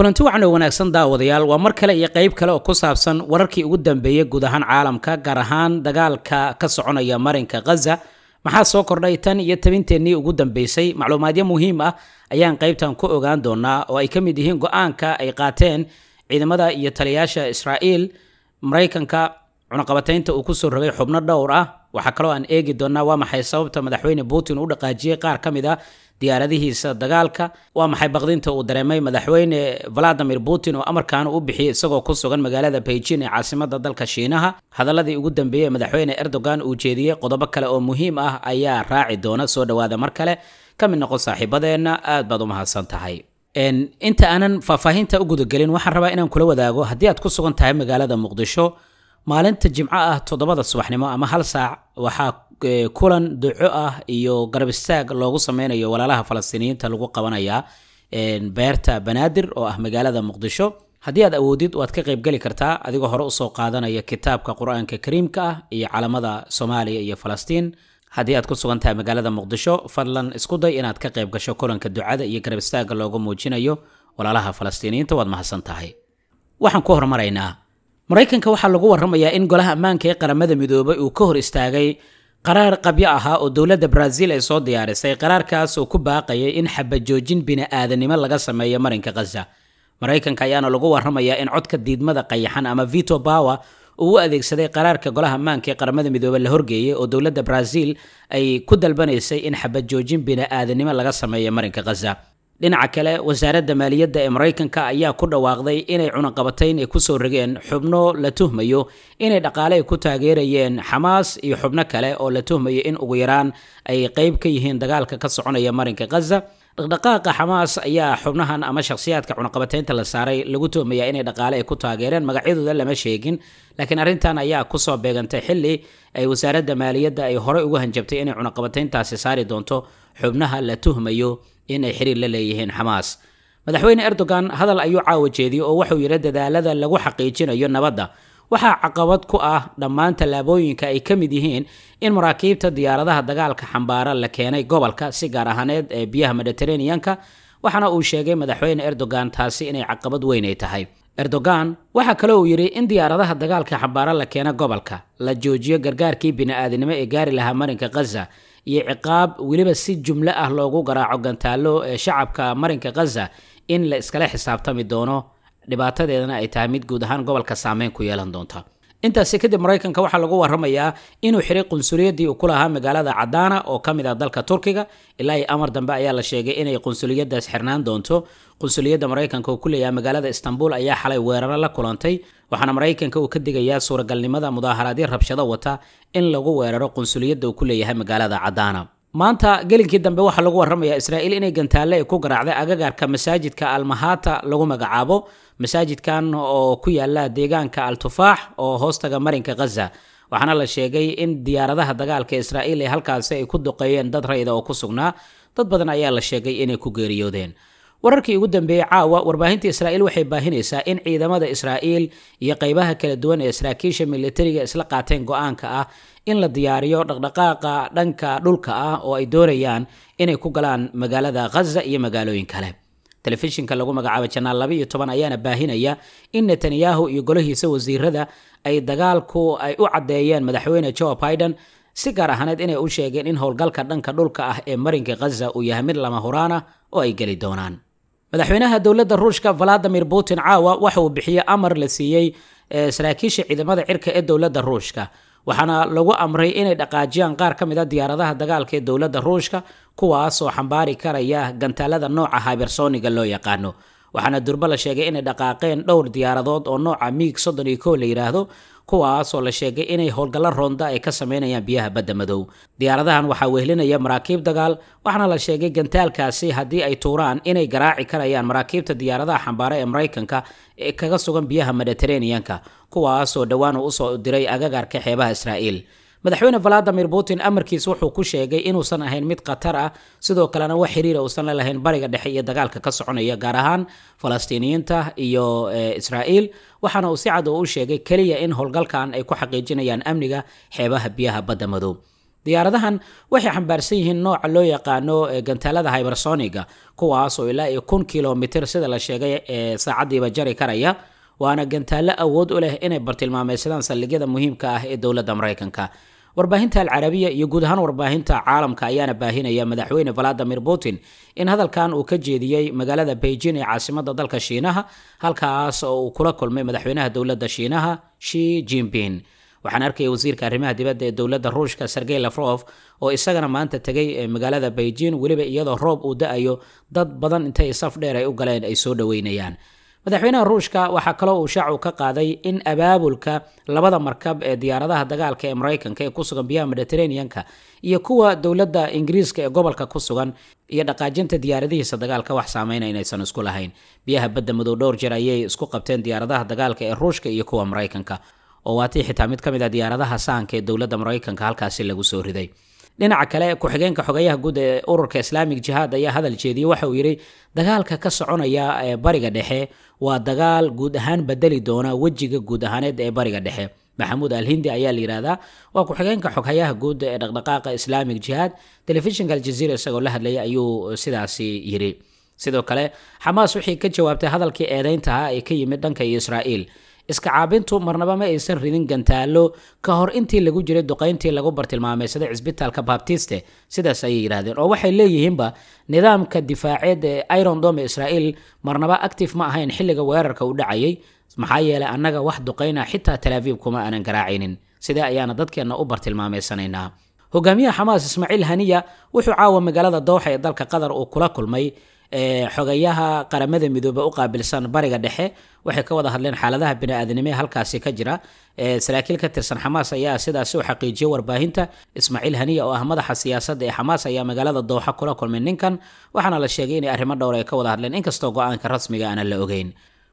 kulanti wacan oo wanaagsan daawadayaal waa mar kale iyo qayb kale oo ku saabsan wararkii ugu dambeeyey guud ahaan caalamka gaar ahaan dagaalka ka soconaya marinka khaza maxaa soo kordhay tan iyo tabinteennii ugu dambeysay macluumaadyo muhiim ah ayaan qaybtan ku ogaan doonaa oo ay ka mid yihiin go-aanka ay qaateen ciidamada iyo taliyaasha israa'iil maraykanka cunaqabataynta uu kusoo rogay xubno dhowr ah waxaa kaloo aan eegi doonaa waa maxay sababta madaxweyne putin u dhaqaajiyey qaar ka mid ah diyaaradihiisa dagaalka waa maxay baqdinta uu dareemay madaxweyne valadimir putin oo amarkan u bixiyey isagoo ku sugan magaalada beijing ee caasimada dalka shiinaha hadaladii ugu dambeeyey madaxweyne erdogan uu jeediyey qodobo kale oo muhiim ah ayaa raaci doona soo dhowaada mar kale ka mid noqon saaxiibadeenna aad baad u mahadsan tahay inta aanan faahfaahinta u gudagelin waxaan rabaa inaan kula wadaago haddii aad ku sugan tahay magaalada muqdisho maalinta jimco ah toddobada subaxnimo ama hal saac waxaa e, kulan duco ah iyo garab istaag loogu sameynayo walaalaha falastiiniyiinta lagu qabanayaa e, beerta banaadir oo ah magaalada muqdisho haddii aad awoodid waad ka qaybgeli kartaa adigoo hore usoo qaadanaya kitaabka qur-aanka kariimka ah iyo calamada soomaaliya iyo falastiin haddii aad ku sugan tahay magaalada muqdisho fadlan isku day inaad ka qayb gasho kulanka ducada iyo garab istaagga loogu muujinayo walaalaha falastiiniyiinta waad mahadsan tahay waxaan ku hormaraynaa maraykanka waxaa lagu waramayaa in golaha ammaanka ee qaramada midoobay uu ka hor istaagay qaraar qabyo ahaa oo dowladda baraaziil ay soo diyaarisay qaraarkaas oo ku baaqayay in xabajoojin bini-aadanimo laga sameeyo marinka khaza maraykanka ayaana lagu waramayaa in codka diidmada qayaxan ama vito power uu u adeegsaday qaraarka golaha ammaanka ee qaramada midoobe la horgeeyey oo dowladda baraaziil ay ku dalbanaysay in xabajoojin bini-aadanimo laga sameeyo marinka khaza dhinaca kale wasaaradda maaliyadda ee maraykanka ayaa ku dhawaaqday inay cunaqabatayn ay ku soo rogeen xubno la tuhmayo inay dhaqaale ay ku taageerayeen xamaas iyo xubno kale oo la tuhmayo in ugu yaraan ay qeyb ka yihiin dagaalka ka soconaya marinka khaza dhaqdhaqaaqa xamaas ayaa xubnahan ama shakhsiyaadka cunaqabataynta la saaray lagu tuumayaa inay dhaqaale ay ku taageereen magacyadooda lama sheegin laakiin arrintan ayaa kusoo beegantay xilli ay wasaaradda maaliyadda ay horey ugu hanjabtay inay cunaqabateyntaasi saari doonto xubnaha la tuhmayo inay xiriir la leeyihiin xamaas madaxweyne erdogan hadal ayuu caawa jeediyey oo wuxuu yidhi dadaalada lagu xaqiijinayo nabadda waxaa caqabad ku ah dhammaan tallaabooyinka ay ka mid yihiin in maraakiibta diyaaradaha dagaalka xambaara la keenay gobolka si gaar ahaaneed ee biyaha mediterranean waxaana uu sheegay madaxweyne erdogan taasi inay caqabad weyn ay tahay erdogan waxaa kale uu yidhi in diyaaradaha dagaalka xambaara la keena gobolka la joojiyo gargaarkii bini-aadinimo ee gaari lahaa marinka khaza iyo ciqaab weliba si jumlo ah loogu garaaco gantaallo ee shacabka marinka khaza in la iskala xisaabtami doono dhibaatadeedana ay tahay mid guud ahaan gobolka saameyn ku yeelan doonta intaasi kadib maraykanka waxaa lagu waramayaa inuu xiray qunsuliyadii uu ku lahaa magaalada cadaana oo ka mid ah dalka turkiga ilaa iyo amar dambe ayaa la sheegay inay qunsuliyadaas xirnaan doonto qunsuliyadda maraykanka oo ku leeyahay magaalada istanbul ayaa xalay weeraro la kulantay waxaana maraykanka uu ka digayaa suuragalnimada mudaaharaadyo rabshado wata in lagu weeraro qunsuliyadda uu ku leeyahay magaalada cadaana maanta gelinkii dambe waxaa lagu waramayaa israa'iil inay gantaalle ay ku garaacday agagaarka masaajidka almahaata lagu magacaabo masaajidkan oo ku yaalla deegaanka al-tufaax oo hoostaga marinka ghaza waxaana la sheegay in diyaaradaha dagaalka israa'iil ee halkaasi ay ku duqeeyeen dad rayda oo ku sugnaa dad badan ayaa la sheegay inay ku geeriyoodeen wararkii ugu dambeeyey caawa warbaahinta israa'iil waxay baahinaysaa in ciidamada israa'iil iyo qaybaha kala duwan ee saraakiisha militariga isla qaateen go-aanka ah in la diyaariyo dhaqdhaqaaqa dhanka dhulka ah oo ay doonayaan inay ku galaan magaalada khaza iyo magaalooyin kale telefishinka lagu magacaabo janaal laba toban ayaana baahinaya in netanyahu iyo golahiisa wasiirada ay dagaalku ay u caddeeyeen madaxweyne jo biden si gaar ahaneed inay u sheegeen in howlgalka dhanka dhulka ah ee marinka khaza uu yahay mid lama horaan oo ay geli doonaan madaxweynaha dowladda ruushka valadimir putin caawa waxa uu bixiyey amar la siiyey eh, saraakiisha ciidamada cirka ee dowladda ruushka waxaana lagu amray inay dhaqaajiyaan qaar ka mid a ah diyaaradaha dagaalka ee dowladda ruushka kuwaas oo xambaari karaya gantaalada nooca hybersoniga loo yaqaano waxaana durbo la sheegay inay dhaqaaqeen dhowr diyaaradood oo nooca miig soddon iyo koo la yidhaahdo kuwaasoo la sheegay inay howlgallo roonda ay ka samaynayaan biyaha badda madow diyaaradahan waxaa wehelinaya maraakiib dagaal waxaana la sheegay gantaalkaasi haddii ay tuuraan inay garaaci karayaan maraakiibta diyaaradaha xambaara ee maraykanka ee kaga sugan biyaha mediteraneanka kuwaasoo oo dhowaan usoo diray agagaarka xeebaha israa'iil madaxweyne valadimir putin amarkiis wuxuu ku sheegay inuusan ahayn mid khatar ah sidoo kalena wax xiriira ah uusan la bariga dhexe iyo dagaalka ka soconaya gaar ahaan falastiiniyiinta iyo eh, israa'iil waxaana uu si cad oo u sheegay keliya in howlgalkan ay ku xaqiijinayaan amniga xeebaha biyaha badda madow diyaaradahan waxay xambaarsan yihiin nooca loo yaqaano eh, gantaalada hybersoniga kuwaas oo ilaa iyo kun kilomitir sida la sheegay eh, saacaddii ba jari karaya waana gantaallo awood u leh inay bartilmaameysadaan saldhigyada muhiimka ah ee dowladda maraykanka warbaahinta alcarabiya iyo guud ahaan warbaahinta caalamka ayaana baahinaya madaxweyne valadimir putin in hadalkan uu ka jeediyey magaalada beijing ee caasimada dalka shiinaha halkaas oo uu kula kulmay madaxweynaha dowladda shiinaha shi jinping waxaan arkaya wasiirka arrimaha dibadda ee dowladda ruushka sergey lafrof oo isagana maanta tegay magaalada beijing weliba iyadoo roob uu da-ayo dad badan intay saf dheer ay u galeen ay soo dhoweynayaan madaxweynaha ruushka waxaa kaloo uu shaacu ka qaaday in abaabulka labada markab ee diyaaradaha dagaalka ee maraykanka ee ku sugan biyaha mediterraneanka iyo kuwa dowladda ingiriiska ee gobolka ku sugan iyo dhaqaajinta diyaaradihiisa dagaalka wax saameyna inaysan isku lahayn biyaha badda madow dhowr jeer ayay isku qabteen diyaaradaha dagaalka ee ruushka iyo kuwa maraykanka oo waatii xitaa mid ka mid ah diyaaradaha sahanka ee dowladda maraykanka halkaasi lagu soo riday dhinaca kale ku-xigeenka xogeyaha guud ee ururka islaamic jihaad ayaa hadal jeediyey waxa uu yidhi dagaalka ka soconaya ee bariga dhexe waa dagaal guud ahaan bedeli doona wejiga guud ahaaneed ee bariga dhexe maxamuud alhindi ayaa la yidhaahdaa waa ku-xigeenka xoghayaha guud ee dhaqdhaqaaqa islaamic jihaad telefishinka aljaziira isagoo la hadlaya ayuu sidaasi yidhi sidoo kale xamaas waxay ka jawaabtay hadalkii eedeyntaha ee ka yimid dhanka israa'iil iska caabintu marnaba ma aysan ridin gantaalo ka hor intii lagu jiray duqayntii lagu bartilmaameysaday cisbitaalka baabtiste sidaas ayay yidhaahdeen oo waxay leeyihiinba nidaamka difaaceed ee iron dome israa'iil marnaba active ma ahayn xilliga weerarka u dhacayay maxaa yeelay annaga wax duqayna xitaa talaaviib kuma aanan garaacinin sidee ayaana dadkeenna u bartilmaameysanaynaa hogaamiyaha xamaas ismaaciil haniya wuxuu caawa magaalada dowxa ee dalka qatar uu kula kulmay xogayaha qaramada midoobe u qaabilsan bariga dhexe waxay ka wada hadleen xaaladaha bini'aadanimo ee halkaasi ka jira saraakiil ka tirsan xamaas ayaa sidaasi u xaqiijiyey warbaahinta ismaaciil haniya oo ah madaxa siyaasadda ee xamaas ayaa magaalada dooxa kula kulmay ninkan waxaana la sheegay inay arrimo dhowr ay ka wada hadleen inkastoo go-aanka rasmiga aana la ogeyn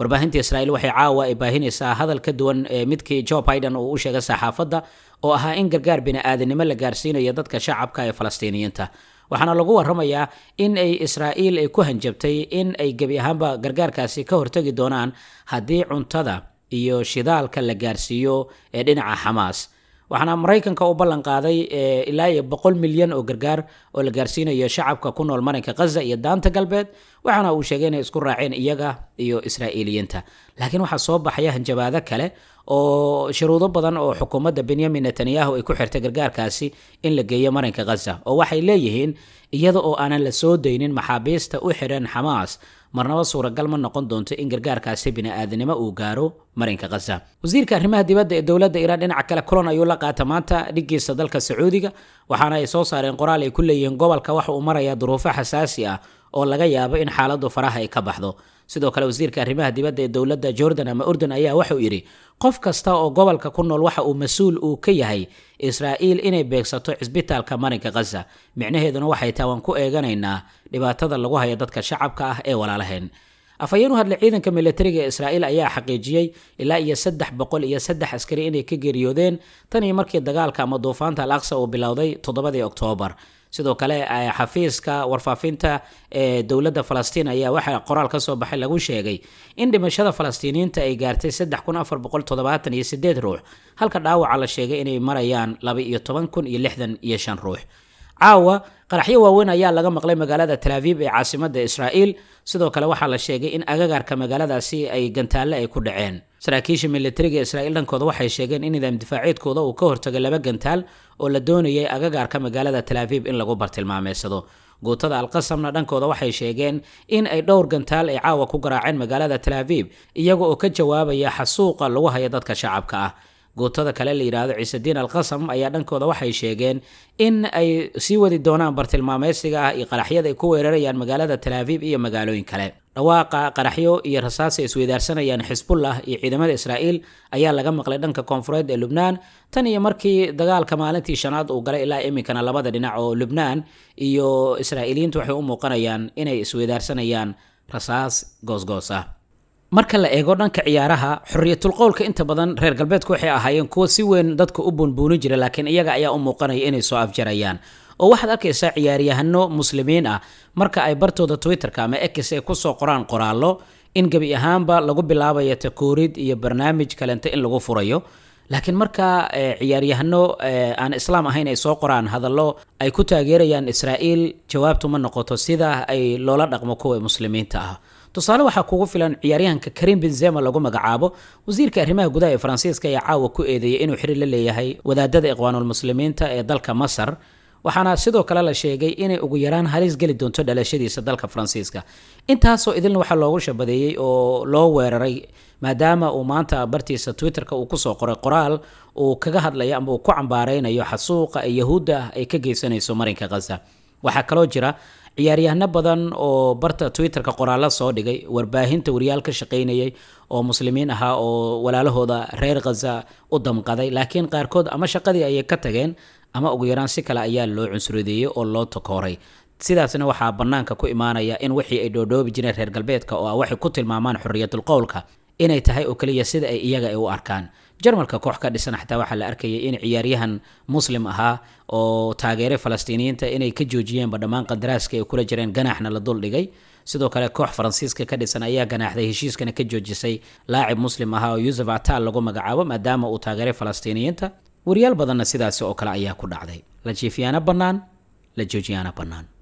warbaahinta israa'iil waxay caawa ay baahinaysaa hadal ka duwan midkii joe biden uu u sheegay saxaafadda oo ahaa in gargaar bini'aadanimo la gaarsiinayo dadka shacabka ee falastiiniyiinta waxaana lagu waramayaa in ay israa'iil ay ku hanjabtay in ay gebi ahaanba gargaarkaasi ka hortagi doonaan haddii cuntada iyo shidaalka la gaarsiiyo ee dhinaca xamaas waxaana maraykanka u ballan qaaday eh, ilaa iyo boqol milyan oo gargaar oo la gaarsiinayo shacabka ku nool marinka khaza iyo daanta galbeed waxaana uu sheegay inay isku raaceen iyaga iyo israa'iiliyiinta laakiin waxaa soo baxaya hanjabaado kale oo shuruudo badan oo xukuumadda benyamin netanyahu ay ku xirtay gargaarkaasi in la geeyo marinka khaza oo waxay leeyihiin iyada oo aanan la soo daynin maxaabiista u xidhan xamaas marnaba suuragal ma noqon doonto in gargaarkaasi bini'aadanimo uu gaaro marinka khaza wasiirka arrimaha dibadda ee dowladda iiraan dhinaca kale kulan ayuu la qaata maanta dhigiisa dalka sacuudiga waxaana ay soo saareen qoraal ay ku leeyihiin gobolka waxa uu marayaa duruufo xasaasi ah oo laga yaabo in xaaladu faraha ay ka baxdo sidoo kale wasiirka arrimaha dibadda ee dowladda jordan ama urdun ayaa wuxuu yidhi qof kasta oo gobolka ku nool waxa uu mas-uul uu ka yahay israa'iil inay beegsato cisbitaalka marinka khaza micnaheeduna waxay tahay waan ku eeganaynaa dhibaatada lagu hayo dadka shacabka ah ee walaalaheen afhayeen u hadla ciidanka milatariga ee israa'iil ayaa xaqiijiyey ilaa iyo saddex boqol iyo saddex askari inay ka geeriyoodeen tan iyo markii dagaalka ama duufaanta al aqsa uu bilowday toddobadii oktoobar sidoo kale eh, xafiiska warfaafinta ee dowladda falastiin ayaa waxaa qoraal ka soo baxay lagu sheegay in dhimashada falastiiniyiinta ay gaartay saddex kun afar boqol toddobaatan iyo siddeed ruux halka dhaawaca la sheegay inay marayaan laba iyo iyo iyo toban kun lixdan shan ruux caawa qaraxyo waaweyn ayaa laga maqlay magaalada talaaviib ee caasimada israa'iil sidoo kale waxaa la sheegay in agagaarka magaaladaasi ay gantaalle ay ku dhaceen saraakiisha militariga israa'iil dhankooda waxay sheegeen in nidaam difaaceedkooda uu ka hortagay laba gantaal oo la doonayay agagaarka magaalada talaaviib in lagu bartilmaameysado guutada alqasamna dhankooda waxay sheegeen in ay dhowr gantaal ay caawa ku garaaceen magaalada talaaviib iyaga oo ka jawaabaya xasuuqa lagu haya dadka shacabka ah guutada kale la yidhaahdo ciisediin alqasam ayaa dhankooda waxay sheegeen in ay sii wadi doonaan bartilmaameysiga ah iyo qaraxyada ay ku weerarayaan magaalada talaabiib iyo magaalooyin kale dhawaaqa qaraxyo iyo rasaas ay isweydaarsanayaan xisbullah iyo ciidamada israa'iil ayaa laga maqlay dhanka koonfureed ee lubnaan tan iyo markii dagaalka maalintii shanaad uu galay ilaa iminkana labada dhinac oo lubnaan iyo israa'iiliyiintu waxay u muuqanayaan inay isweydaarsanayaan rasaas goosgoos ah marka la eego dhanka ciyaaraha xoriyatulqowlka inta badan reer galbeedku waxay ahaayeen kuwo si weyn dadka u buunbuunin jira laakiin iyaga ayaa u muuqanaya inay soo afjarayaan oo waxaad arkaysaa ciyaaryahano muslimiin ah marka ay bartooda twitterka ama ex ay kusoo qoraan qoraallo in gebi ahaanba lagu bilaabayo takoorid iyo barnaamij kalenta in lagu furayo laakiin marka eh, ciyaaryahano eh, aan islaam ahayn ay soo qoraan hadallo ay ku taageerayaan israa'iil jawaabtu ma noqoto sida ay loola dhaqmo kuwa muslimiinta ah tusaale waxaa kugu filan ciyaaryahanka karim benzema lagu magacaabo wasiirka arrimaha gudaha ee faransiiska ayaa caawa ku eedeeyay inuu xiri la leeyahay wadaadada ikhwaanulmuslimiinta ee dalka masar waxaana sidoo kale la sheegay inay ugu yaraan halis geli doonto dhalashadiisa dalka faransiiska intaasoo idilna waxaa loogu shabadeeyey oo loo weeraray maadaama uu maanta bartiisa twitterka uu kusoo qoray qoraal uu kaga hadlayo ama uu ku cambaareynayo xasuuqa ee yahuudda ah ay ka geysanayso marinka khaza waxaa kaloo jira ciyaaryahano badan oo barta twitterka qoraalla soo dhigay warbaahinta wariyaal ka shaqaynayay oo muslimiin ahaa oo walaalahooda reer khaza u damqaday laakiin qaarkood ama shaqadii ayay ka tageen ama ugu yaraan si kale ayaa loo cunsurodeeyey oo loo takooray sidaasna waxaa bannaanka ku imaanaya in wixii ay dhoodhoobi jireen reer galbeedka oo waxay ku tilmaamaan xorriyadulqowlka inay tahay oo keliya sida ay iyaga ay u arkaan jarmalka koox ka dhisan xataa waxaa la arkayay in ciyaaryahan muslim ahaa oo taageeray falastiiniyiinta inay ka joojiyeenba dhammaan qadaraaska ay kula jireen ganaaxna la dul dhigay sidoo kale koox faransiiska ka dhisan ayaa ganaaxday heshiiskana ka joojisay laacib muslim ahaa oo yusuf ataal lagu magacaabo maadaama uu taageeray falastiiniyiinta waryaal badanna sidaasi oo kale ayaa ku dhacday la jiifiyaano bannaan la joojiyaano bannaan